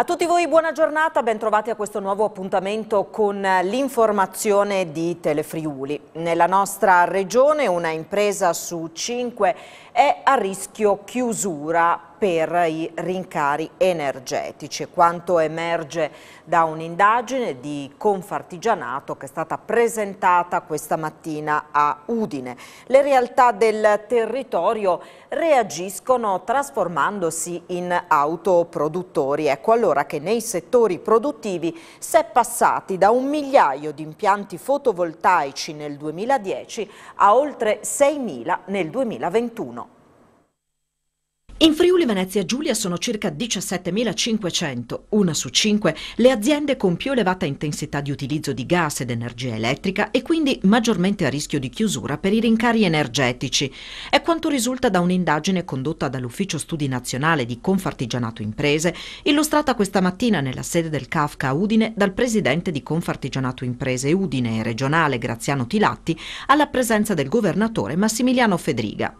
A tutti voi buona giornata, bentrovati a questo nuovo appuntamento con l'informazione di Telefriuli. Nella nostra regione una impresa su cinque è a rischio chiusura per i rincari energetici. Quanto emerge da un'indagine di Confartigianato che è stata presentata questa mattina a Udine. Le realtà del territorio reagiscono trasformandosi in autoproduttori. Ecco allora che nei settori produttivi si è passati da un migliaio di impianti fotovoltaici nel 2010 a oltre 6.000 nel 2021. In Friuli Venezia Giulia sono circa 17.500, una su cinque, le aziende con più elevata intensità di utilizzo di gas ed energia elettrica e quindi maggiormente a rischio di chiusura per i rincari energetici. È quanto risulta da un'indagine condotta dall'Ufficio Studi Nazionale di Confartigianato Imprese, illustrata questa mattina nella sede del CAFCA Udine dal presidente di Confartigianato Imprese Udine e regionale Graziano Tilatti alla presenza del governatore Massimiliano Fedriga.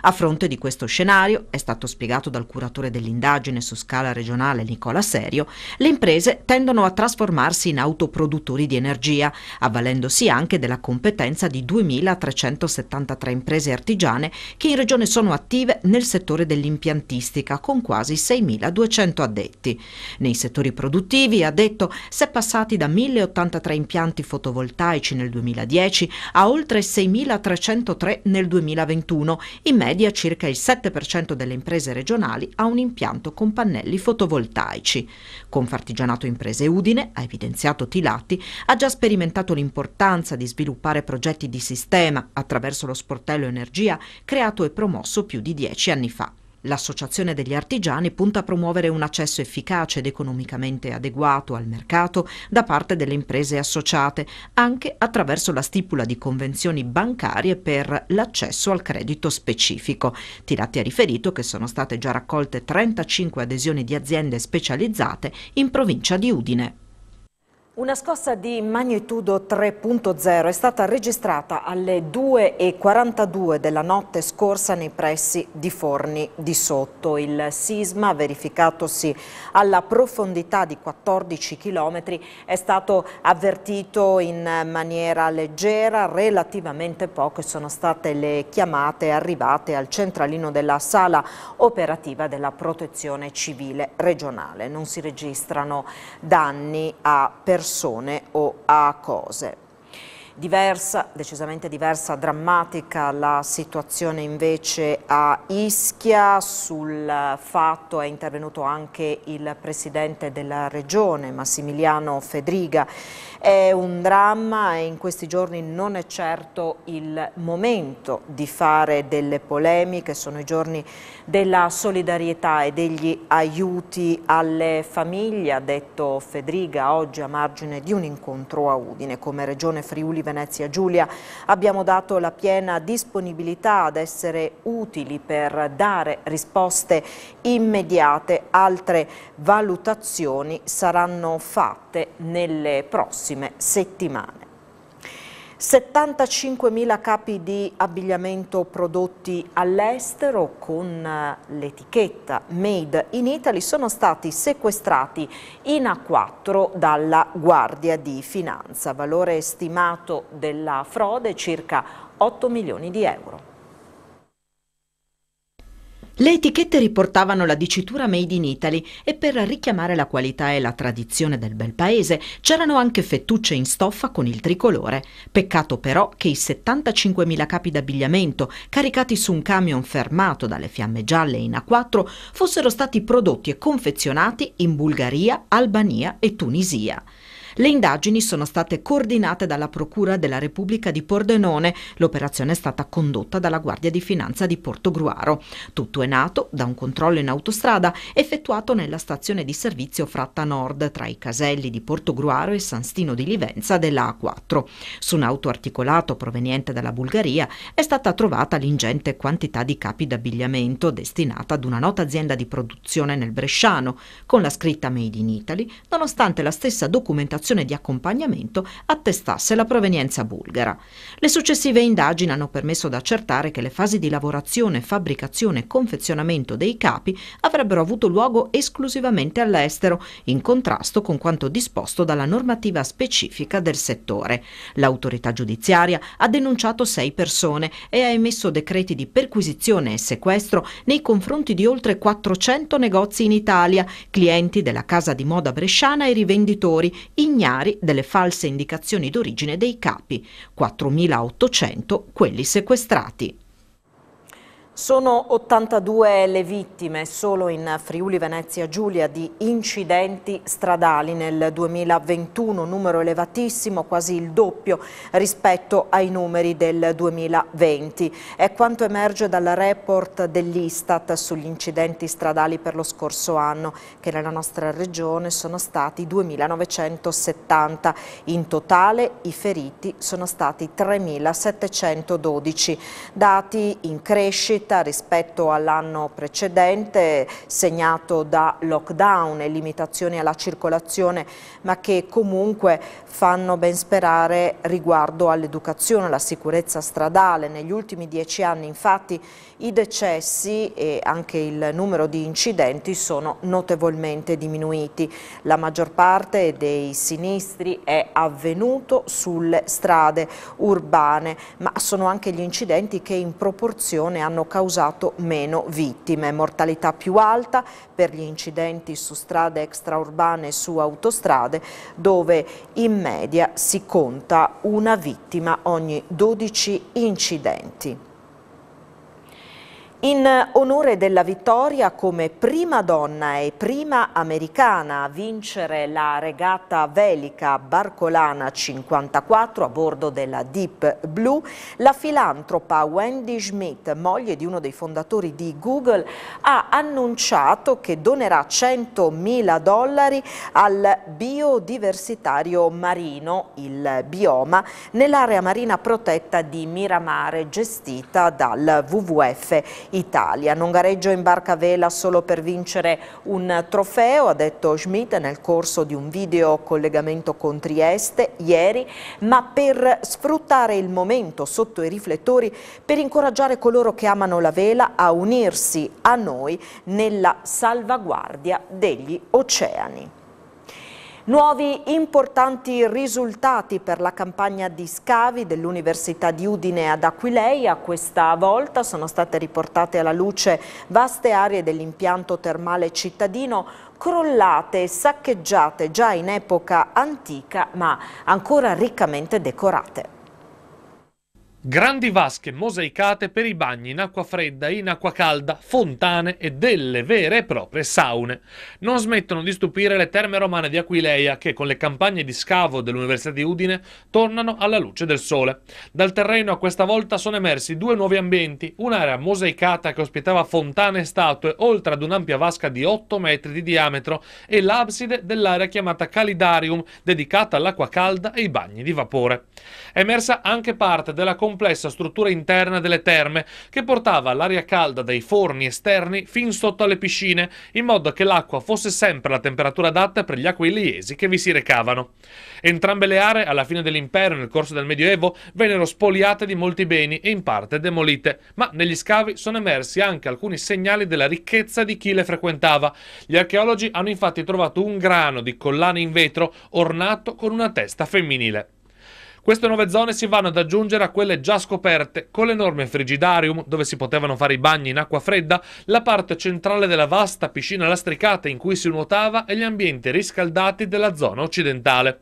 A fronte di questo scenario è stato quanto spiegato dal curatore dell'indagine su scala regionale Nicola Serio, le imprese tendono a trasformarsi in autoproduttori di energia, avvalendosi anche della competenza di 2.373 imprese artigiane che in regione sono attive nel settore dell'impiantistica, con quasi 6.200 addetti. Nei settori produttivi, ha detto, si è passati da 1.083 impianti fotovoltaici nel 2010 a oltre 6.303 nel 2021, in media circa il 7% delle imprese imprese regionali ha un impianto con pannelli fotovoltaici. Confartigianato Imprese Udine, ha evidenziato Tilatti, ha già sperimentato l'importanza di sviluppare progetti di sistema attraverso lo sportello energia creato e promosso più di dieci anni fa. L'Associazione degli Artigiani punta a promuovere un accesso efficace ed economicamente adeguato al mercato da parte delle imprese associate, anche attraverso la stipula di convenzioni bancarie per l'accesso al credito specifico. Tiratti ha riferito che sono state già raccolte 35 adesioni di aziende specializzate in provincia di Udine. Una scossa di magnitudo 3.0 è stata registrata alle 2.42 della notte scorsa nei pressi di Forni di Sotto. Il sisma, verificatosi alla profondità di 14 km, è stato avvertito in maniera leggera, relativamente poche sono state le chiamate arrivate al centralino della sala operativa della protezione civile regionale. Non si registrano danni a persone persone o a cose diversa, decisamente diversa, drammatica la situazione invece a Ischia, sul fatto è intervenuto anche il presidente della regione Massimiliano Fedriga, è un dramma e in questi giorni non è certo il momento di fare delle polemiche, sono i giorni della solidarietà e degli aiuti alle famiglie, ha detto Fedriga oggi a margine di un incontro a Udine come regione Friuli Venezia Venezia Giulia. Abbiamo dato la piena disponibilità ad essere utili per dare risposte immediate. Altre valutazioni saranno fatte nelle prossime settimane. 75.000 capi di abbigliamento prodotti all'estero con eh, l'etichetta Made in Italy sono stati sequestrati in A4 dalla Guardia di Finanza. Valore stimato della frode circa 8 milioni di euro. Le etichette riportavano la dicitura Made in Italy e per richiamare la qualità e la tradizione del bel paese c'erano anche fettucce in stoffa con il tricolore. Peccato però che i 75.000 capi d'abbigliamento caricati su un camion fermato dalle fiamme gialle in A4 fossero stati prodotti e confezionati in Bulgaria, Albania e Tunisia. Le indagini sono state coordinate dalla Procura della Repubblica di Pordenone. L'operazione è stata condotta dalla Guardia di Finanza di Porto Gruaro. Tutto è nato da un controllo in autostrada effettuato nella stazione di servizio Fratta Nord tra i caselli di Porto Gruaro e San Stino di Livenza della A4. Su un auto articolato proveniente dalla Bulgaria è stata trovata l'ingente quantità di capi d'abbigliamento destinata ad una nota azienda di produzione nel Bresciano, con la scritta Made in Italy, nonostante la stessa documentazione relazione di accompagnamento attestasse la provenienza bulgara. Le successive indagini hanno permesso di accertare che le fasi di lavorazione, fabbricazione e confezionamento dei capi avrebbero avuto luogo esclusivamente all'estero, in contrasto con quanto disposto dalla normativa specifica del settore. L'autorità giudiziaria ha denunciato sei persone e ha emesso decreti di perquisizione e sequestro nei confronti di oltre 400 negozi in Italia, clienti della casa di moda bresciana e rivenditori, in ignari delle false indicazioni d'origine dei capi, 4.800 quelli sequestrati. Sono 82 le vittime solo in Friuli Venezia Giulia di incidenti stradali nel 2021, numero elevatissimo, quasi il doppio rispetto ai numeri del 2020. È quanto emerge dal report dell'Istat sugli incidenti stradali per lo scorso anno, che nella nostra regione sono stati 2.970. In totale i feriti sono stati 3.712, dati in crescita crescita rispetto all'anno precedente segnato da lockdown e limitazioni alla circolazione ma che comunque fanno ben sperare riguardo all'educazione, alla sicurezza stradale. Negli ultimi dieci anni infatti i decessi e anche il numero di incidenti sono notevolmente diminuiti. La maggior parte dei sinistri è avvenuto sulle strade urbane ma sono anche gli incidenti che in proporzione hanno causato meno vittime, mortalità più alta per gli incidenti su strade extraurbane e su autostrade dove in media si conta una vittima ogni 12 incidenti. In onore della vittoria come prima donna e prima americana a vincere la regata velica Barcolana 54 a bordo della Deep Blue, la filantropa Wendy Schmidt, moglie di uno dei fondatori di Google, ha annunciato che donerà 100.000 dollari al biodiversitario marino, il bioma, nell'area marina protetta di Miramare gestita dal WWF Italia. Non gareggio in barca a vela solo per vincere un trofeo, ha detto Schmidt nel corso di un video collegamento con Trieste ieri, ma per sfruttare il momento sotto i riflettori per incoraggiare coloro che amano la vela a unirsi a noi nella salvaguardia degli oceani. Nuovi importanti risultati per la campagna di scavi dell'Università di Udine ad Aquileia. Questa volta sono state riportate alla luce vaste aree dell'impianto termale cittadino crollate e saccheggiate già in epoca antica ma ancora riccamente decorate. Grandi vasche mosaicate per i bagni in acqua fredda, in acqua calda, fontane e delle vere e proprie saune. Non smettono di stupire le terme romane di Aquileia che con le campagne di scavo dell'Università di Udine tornano alla luce del sole. Dal terreno a questa volta sono emersi due nuovi ambienti, un'area mosaicata che ospitava fontane e statue oltre ad un'ampia vasca di 8 metri di diametro e l'abside dell'area chiamata Calidarium dedicata all'acqua calda e ai bagni di vapore. È emersa anche parte della comunità complessa struttura interna delle terme che portava l'aria calda dai forni esterni fin sotto alle piscine, in modo che l'acqua fosse sempre la temperatura adatta per gli aquiliesi che vi si recavano. Entrambe le aree, alla fine dell'impero e nel corso del Medioevo, vennero spoliate di molti beni e in parte demolite, ma negli scavi sono emersi anche alcuni segnali della ricchezza di chi le frequentava. Gli archeologi hanno infatti trovato un grano di collane in vetro ornato con una testa femminile. Queste nuove zone si vanno ad aggiungere a quelle già scoperte con l'enorme frigidarium, dove si potevano fare i bagni in acqua fredda, la parte centrale della vasta piscina lastricata in cui si nuotava e gli ambienti riscaldati della zona occidentale.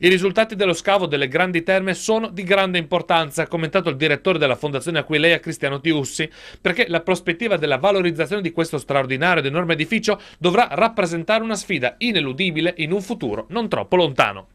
I risultati dello scavo delle grandi terme sono di grande importanza, ha commentato il direttore della Fondazione Aquileia Cristiano Tiussi, perché la prospettiva della valorizzazione di questo straordinario ed enorme edificio dovrà rappresentare una sfida ineludibile in un futuro non troppo lontano.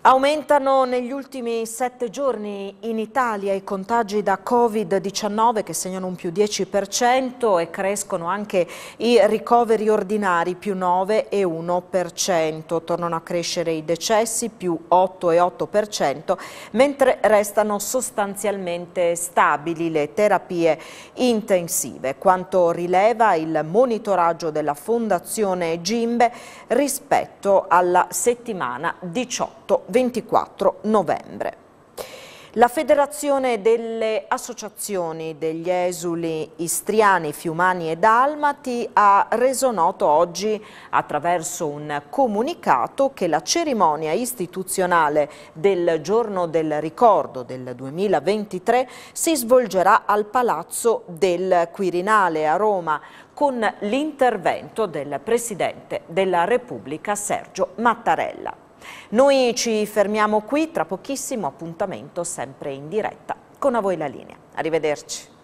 Aumentano negli ultimi sette giorni in Italia i contagi da Covid-19 che segnano un più 10% e crescono anche i ricoveri ordinari più 9,1%. Tornano a crescere i decessi più 8,8% mentre restano sostanzialmente stabili le terapie intensive. Quanto rileva il monitoraggio della Fondazione Gimbe rispetto alla settimana 18 24 novembre. La Federazione delle Associazioni degli Esuli Istriani, Fiumani e Dalmati ha reso noto oggi attraverso un comunicato che la cerimonia istituzionale del Giorno del Ricordo del 2023 si svolgerà al Palazzo del Quirinale a Roma con l'intervento del Presidente della Repubblica Sergio Mattarella. Noi ci fermiamo qui, tra pochissimo appuntamento sempre in diretta. Con a voi la linea. Arrivederci.